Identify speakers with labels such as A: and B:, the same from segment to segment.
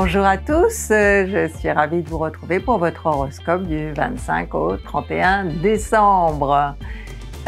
A: Bonjour à tous, euh, je suis ravie de vous retrouver pour votre horoscope du 25 au 31 décembre.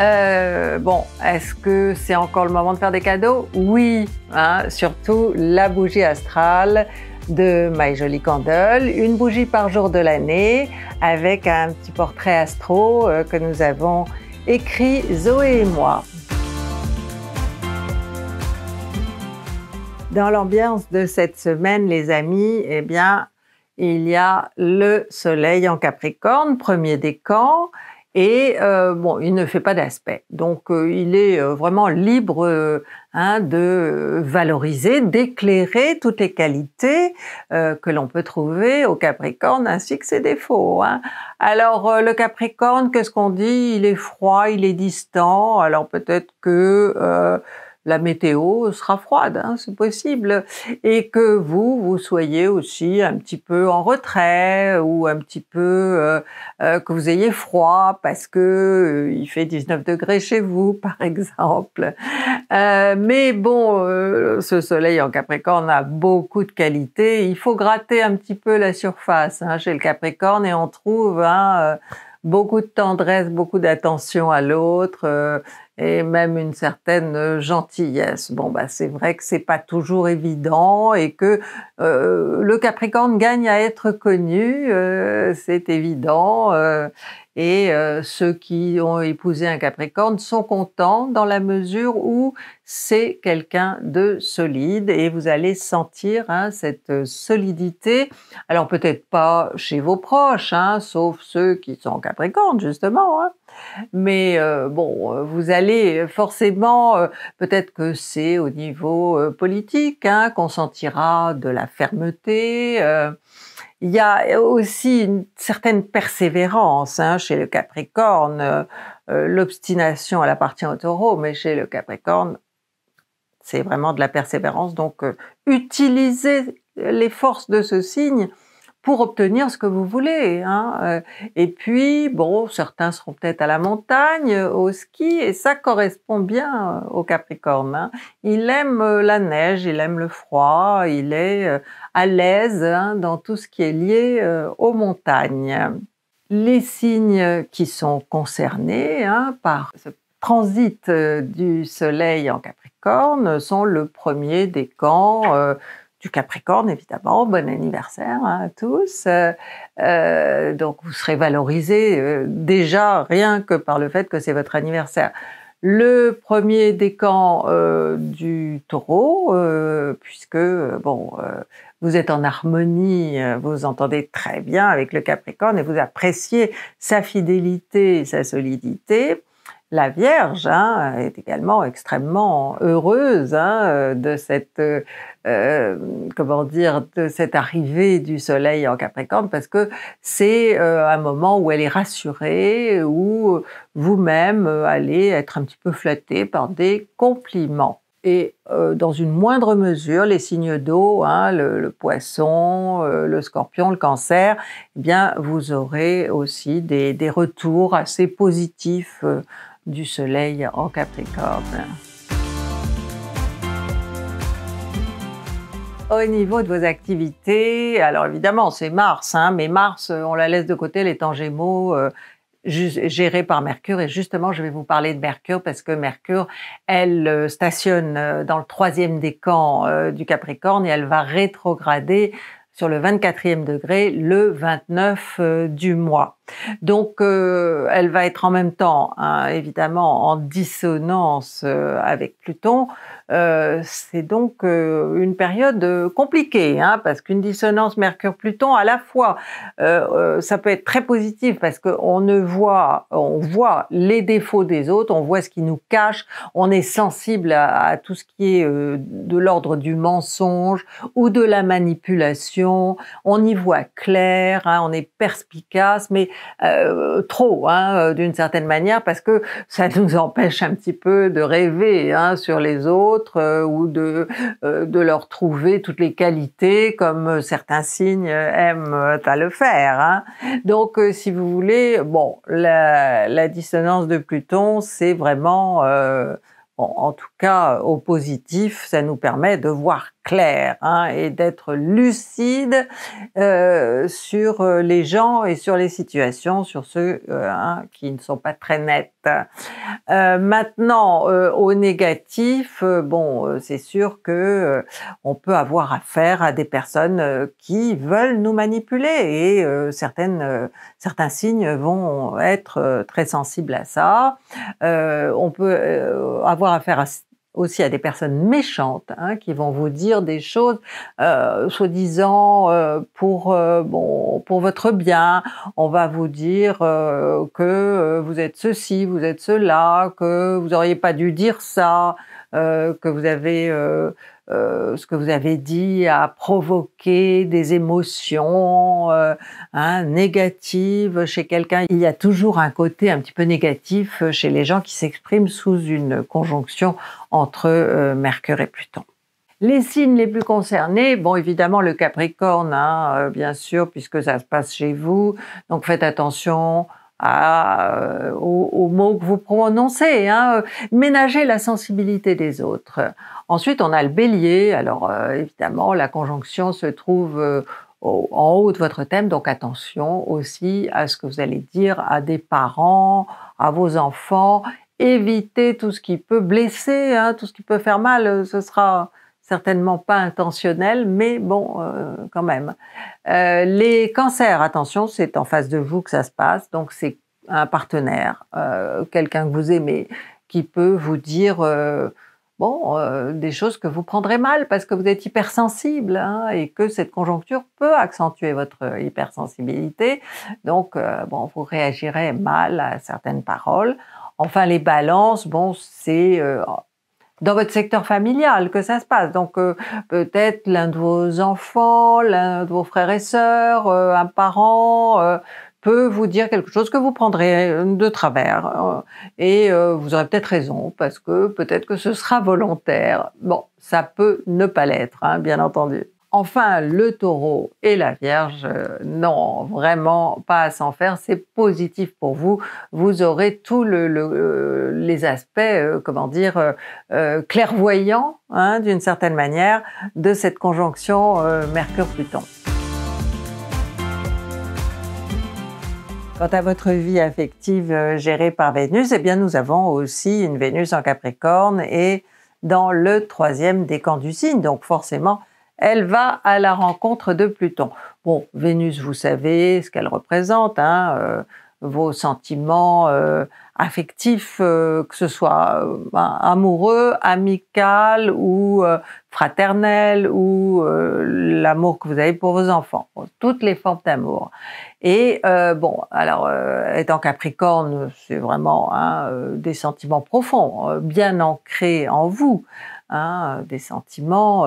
A: Euh, bon, est-ce que c'est encore le moment de faire des cadeaux Oui, hein, surtout la bougie astrale de My Jolie Candle, une bougie par jour de l'année avec un petit portrait astro euh, que nous avons écrit Zoé et moi. Dans l'ambiance de cette semaine, les amis, eh bien, il y a le soleil en Capricorne, premier décan, et euh, bon, il ne fait pas d'aspect. Donc, euh, il est euh, vraiment libre hein, de valoriser, d'éclairer toutes les qualités que l'on peut trouver au Capricorne ainsi que ses défauts. Hein. Alors, le Capricorne, qu'est-ce qu'on dit Il est froid, il est distant. Alors peut-être que la météo sera froide, hein, c'est possible, et que vous, vous soyez aussi un petit peu en retrait ou un petit peu euh, euh, que vous ayez froid parce que euh, il fait 19 degrés chez vous, par exemple. mais bon, ce soleil en Capricorne a beaucoup de qualités. Il faut gratter un petit peu la surface hein, chez le Capricorne et on trouve hein, beaucoup de tendresse, beaucoup d'attention à l'autre, et même une certaine euh, gentillesse. Bon, bah, c'est vrai que c'est pas toujours évident et que euh, le Capricorne gagne à être connu, euh, c'est évident. et ceux qui ont épousé un Capricorne sont contents dans la mesure où c'est quelqu'un de solide et vous allez sentir hein, cette solidité. Alors peut-être pas chez vos proches, hein, sauf ceux qui sont Capricorne justement. Hein. Mais euh, bon, euh, vous allez euh, forcément, peut-être que c'est au niveau politique hein, qu'on sentira de la fermeté. il y a aussi une certaine persévérance hein, chez le Capricorne. L'obstination, elle appartient au taureau, mais chez le Capricorne, c'est vraiment de la persévérance. Donc, utilisez les forces de ce signe pour obtenir ce que vous voulez. Hein, euh. Et puis, bon, certains seront peut-être à la montagne, au ski, et ça correspond bien euh, au Capricorne. Hein. Il aime euh, la neige, il aime le froid, il est à l'aise hein, dans tout ce qui est lié aux montagnes. Les signes qui sont concernés par ce transit du Soleil en Capricorne sont le premier décan, camps du Capricorne, évidemment. Bon anniversaire hein, à tous. Euh, euh, donc, vous serez valorisé euh, déjà rien que par le fait que c'est votre anniversaire. Le premier décan euh, du taureau, puisque, bon, vous êtes en harmonie, vous entendez très bien avec le Capricorne et vous appréciez sa fidélité et sa solidité la Vierge hein, est également extrêmement heureuse hein, de cette euh, euh, comment dire de cette arrivée du Soleil en Capricorne parce que c'est euh, un moment où elle est rassurée, où vous-même allez être un petit peu flatté par des compliments. Et dans une moindre mesure, les signes d'eau, hein, le, poisson, le scorpion, le cancer, eh bien, vous aurez aussi des, retours assez positifs du Soleil en Capricorne. Au niveau de vos activités, alors évidemment c'est Mars, hein, mais Mars euh, on la laisse de côté, elle est en Gémeaux, euh, gérée par Mercure. Et justement, je vais vous parler de Mercure parce que Mercure, elle euh, stationne dans le troisième décan du Capricorne et elle va rétrograder sur le 24e degré le 29 euh, du mois. Donc euh, elle va être en même temps hein, évidemment en dissonance euh, avec Pluton. c'est donc une période compliquée hein, parce qu'une dissonance Mercure-Pluton à la fois ça peut être très positif parce qu'on ne voit on voit les défauts des autres, on voit ce qui nous cache, on est sensible à tout ce qui est de l'ordre du mensonge ou de la manipulation on y voit clair, hein, on est perspicace, mais euh, trop hein, euh, d'une certaine manière parce que ça nous empêche un petit peu de rêver hein, sur les autres euh, ou de, leur trouver toutes les qualités comme certains signes aiment à le faire. Donc si vous voulez, bon, la, dissonance de Pluton, c'est vraiment... en tout cas, au positif, ça nous permet de voir Hein, et d'être lucide euh, sur euh, les gens et sur les situations, sur ceux euh, hein, qui ne sont pas très nets. maintenant, au négatif, bon, c'est sûr que on peut avoir affaire à des personnes qui veulent nous manipuler et certaines, certains signes vont être très sensibles à ça. on peut avoir affaire à aussi à des personnes méchantes hein, qui vont vous dire des choses euh, soi-disant euh, pour euh, bon pour votre bien on va vous dire que vous êtes ceci vous êtes cela que vous auriez pas dû dire ça que vous avez euh, ce que vous avez dit a provoqué des émotions euh, hein, négatives chez quelqu'un. Il y a toujours un côté un petit peu négatif chez les gens qui s'expriment sous une conjonction entre euh, Mercure et Pluton. Les signes les plus concernés, bon évidemment le Capricorne, hein, bien sûr, puisque ça se passe chez vous, donc faites attention à, euh, aux, mots que vous prononcez, hein, euh, ménager la sensibilité des autres. Ensuite, on a le bélier. Alors, euh, évidemment, la conjonction se trouve euh, en haut de votre thème, donc attention aussi à ce que vous allez dire à des parents, à vos enfants. Évitez tout ce qui peut blesser, hein, tout ce qui peut faire mal, ce sera, certainement pas intentionnel, mais bon, euh, quand même. Euh, les cancers, attention, c'est en face de vous que ça se passe, donc c'est un partenaire, euh, quelqu'un que vous aimez, qui peut vous dire bon des choses que vous prendrez mal parce que vous êtes hypersensible hein, et que cette conjoncture peut accentuer votre hypersensibilité. Donc bon, vous réagirez mal à certaines paroles. Enfin, les balances, bon, c'est dans votre secteur familial que ça se passe. Donc euh, peut-être l'un de vos enfants, l'un de vos frères et sœurs, euh, un parent euh, peut vous dire quelque chose que vous prendrez de travers et vous aurez peut-être raison parce que peut-être que ce sera volontaire. Bon, ça peut ne pas l'être, hein, bien entendu. Enfin, le taureau et la vierge, euh, non, vraiment pas à s'en faire, c'est positif pour vous. Vous aurez tous euh, les aspects, euh, comment dire, clairvoyants, hein, d'une certaine manière, de cette conjonction Mercure-Pluton. Quant à votre vie affective gérée par Vénus, eh bien, nous avons aussi une Vénus en Capricorne et dans le troisième décan du signe, donc forcément, elle va à la rencontre de Pluton. Bon, Vénus, vous savez ce qu'elle représente, hein, euh, vos sentiments euh, affectifs, euh, que ce soit ben, amoureux, amical ou fraternel ou l'amour que vous avez pour vos enfants, toutes les formes d'amour. Et bon, alors étant Capricorne, c'est vraiment hein, des sentiments profonds, bien ancrés en vous, hein, des sentiments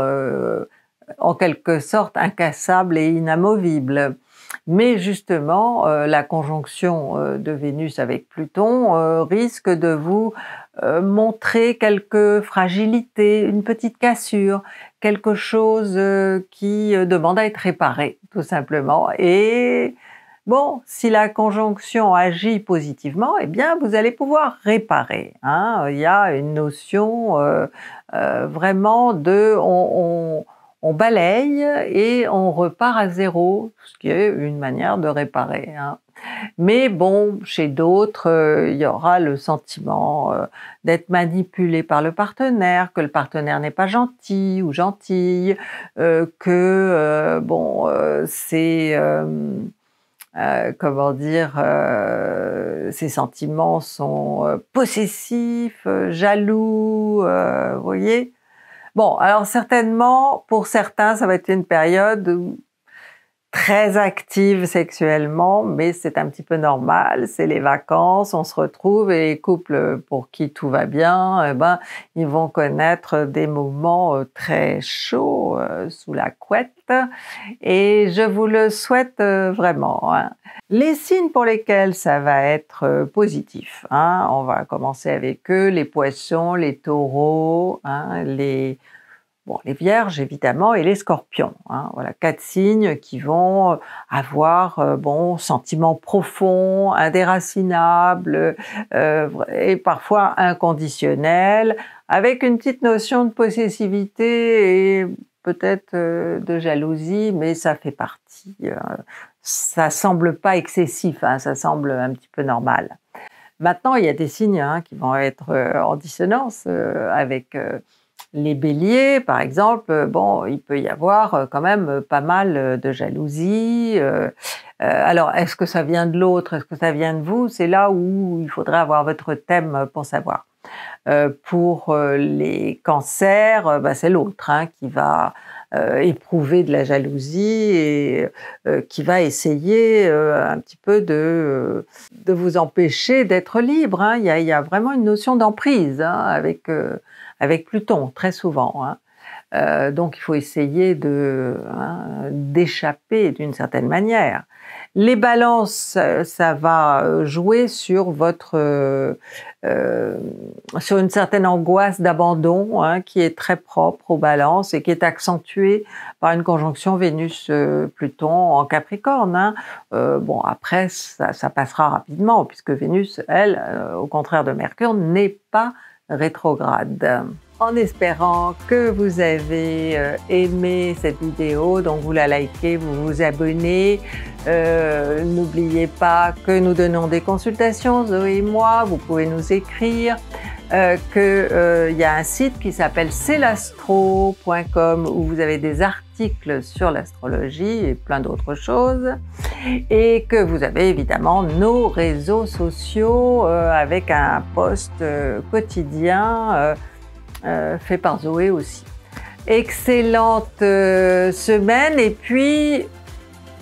A: en quelque sorte incassable et inamovible. Mais justement, euh, la conjonction euh, de Vénus avec Pluton euh, risque de vous montrer quelques fragilités, une petite cassure, quelque chose qui demande à être réparé, tout simplement. Et bon, si la conjonction agit positivement, eh bien, vous allez pouvoir réparer. Hein. Il y a une notion vraiment de... on, on balaye et on repart à zéro, ce qui est une manière de réparer. Hein. Mais bon, chez d'autres, euh, il y aura le sentiment euh, d'être manipulé par le partenaire, que le partenaire n'est pas gentil ou gentille, euh, que bon, c'est comment dire, ces sentiments sont possessifs, jaloux, vous voyez. Bon, alors certainement, pour certains, ça va être une période très active sexuellement, mais c'est un petit peu normal. C'est les vacances, on se retrouve et les couples pour qui tout va bien, eh ben, ils vont connaître des moments euh, très chauds euh, sous la couette. Et je vous le souhaite euh, vraiment. Hein. Les signes pour lesquels ça va être positif, hein, on va commencer avec eux, les poissons, les taureaux, hein, les Bon, les vierges, évidemment, et les scorpions. Hein. voilà, quatre signes qui vont euh, avoir, euh, bon, sentiments profonds, indéracinables, euh, et parfois inconditionnels, avec une petite notion de possessivité et peut-être de jalousie, mais ça fait partie. ça semble pas excessif, hein, ça semble un petit peu normal. Maintenant, il y a des signes hein, qui vont être en dissonance avec les béliers, par exemple, euh, bon, il peut y avoir euh, quand même euh, pas mal de jalousie. alors, est-ce que ça vient de l'autre Est-ce que ça vient de vous C'est là où il faudrait avoir votre thème pour savoir. pour les cancers, bah, c'est l'autre hein, qui va euh, éprouver de la jalousie et euh, qui va essayer euh, un petit peu de, de vous empêcher d'être libre. Hein. Il, y a, vraiment une notion d'emprise hein, avec, avec Pluton, très souvent. Hein. donc il faut essayer de d'échapper d'une certaine manière. Les balances, ça va euh, jouer sur votre euh, euh, sur une certaine angoisse d'abandon hein, qui est très propre aux balances et qui est accentuée par une conjonction Vénus-Pluton en Capricorne. Hein. bon, après, ça, passera rapidement puisque Vénus, elle, au contraire de Mercure, n'est pas rétrograde en espérant que vous avez euh, aimé cette vidéo, donc vous la likez, vous vous abonnez. Euh, n'oubliez pas que nous donnons des consultations, Zoé et moi, vous pouvez nous écrire. Euh, qu'il euh, y a un site qui s'appelle celastro.com où vous avez des articles sur l'astrologie et plein d'autres choses et que vous avez évidemment nos réseaux sociaux avec un post quotidien euh, fait par Zoé aussi. Excellente euh, semaine et puis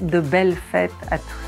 A: de belles fêtes à tous.